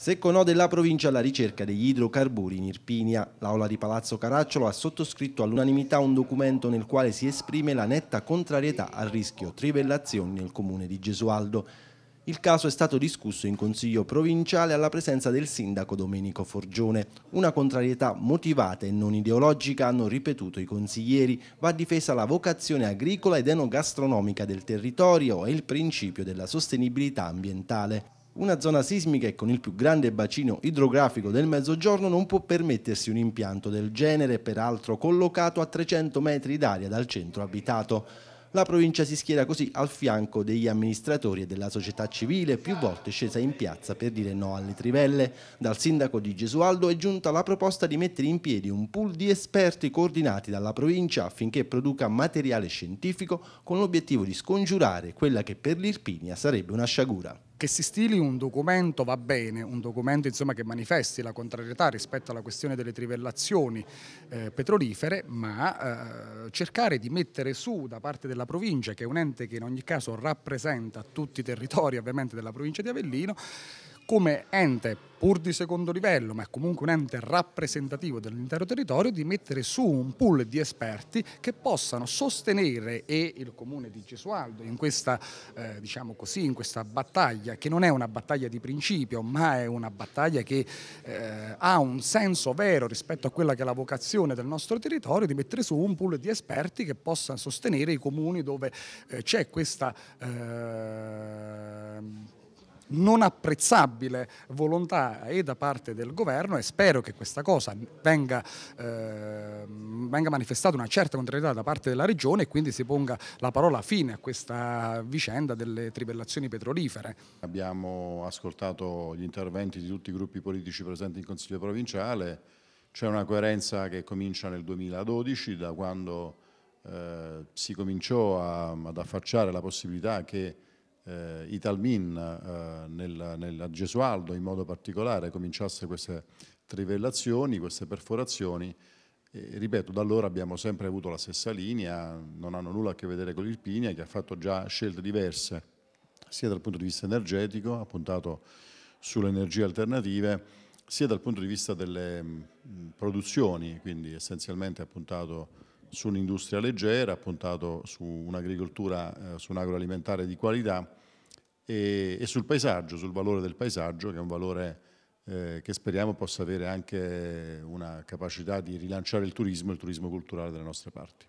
Secco no della provincia alla ricerca degli idrocarburi in Irpinia. L'aula di Palazzo Caracciolo ha sottoscritto all'unanimità un documento nel quale si esprime la netta contrarietà al rischio trivellazioni nel comune di Gesualdo. Il caso è stato discusso in consiglio provinciale alla presenza del sindaco Domenico Forgione. Una contrarietà motivata e non ideologica hanno ripetuto i consiglieri. Va difesa la vocazione agricola ed enogastronomica del territorio e il principio della sostenibilità ambientale. Una zona sismica e con il più grande bacino idrografico del Mezzogiorno non può permettersi un impianto del genere, peraltro collocato a 300 metri d'aria dal centro abitato. La provincia si schiera così al fianco degli amministratori e della società civile, più volte scesa in piazza per dire no alle trivelle. Dal sindaco di Gesualdo è giunta la proposta di mettere in piedi un pool di esperti coordinati dalla provincia affinché produca materiale scientifico con l'obiettivo di scongiurare quella che per l'Irpinia sarebbe una sciagura che si stili un documento va bene, un documento insomma, che manifesti la contrarietà rispetto alla questione delle trivellazioni eh, petrolifere, ma eh, cercare di mettere su da parte della provincia, che è un ente che in ogni caso rappresenta tutti i territori ovviamente della provincia di Avellino, come ente pur di secondo livello, ma comunque un ente rappresentativo dell'intero territorio, di mettere su un pool di esperti che possano sostenere e il comune di Gesualdo in questa, eh, diciamo così, in questa battaglia, che non è una battaglia di principio, ma è una battaglia che eh, ha un senso vero rispetto a quella che è la vocazione del nostro territorio, di mettere su un pool di esperti che possa sostenere i comuni dove eh, c'è questa eh, non apprezzabile volontà e eh, da parte del governo e spero che questa cosa venga, eh, venga manifestata una certa contrarietà da parte della regione e quindi si ponga la parola fine a questa vicenda delle tribellazioni petrolifere. Abbiamo ascoltato gli interventi di tutti i gruppi politici presenti in Consiglio provinciale, c'è una coerenza che comincia nel 2012 da quando eh, si cominciò a, ad affacciare la possibilità che eh, Italmin, eh, nel, nel Gesualdo in modo particolare, cominciasse queste trivellazioni, queste perforazioni. E, ripeto, da allora abbiamo sempre avuto la stessa linea, non hanno nulla a che vedere con l'Irpinia che ha fatto già scelte diverse, sia dal punto di vista energetico, ha puntato sulle energie alternative, sia dal punto di vista delle mh, produzioni, quindi essenzialmente ha puntato sull'industria leggera, ha puntato su un'agricoltura, eh, su un agroalimentare di qualità e, e, sul paesaggio, sul valore del paesaggio che è un valore eh, che speriamo possa avere anche una capacità di rilanciare il turismo e il turismo culturale delle nostre parti.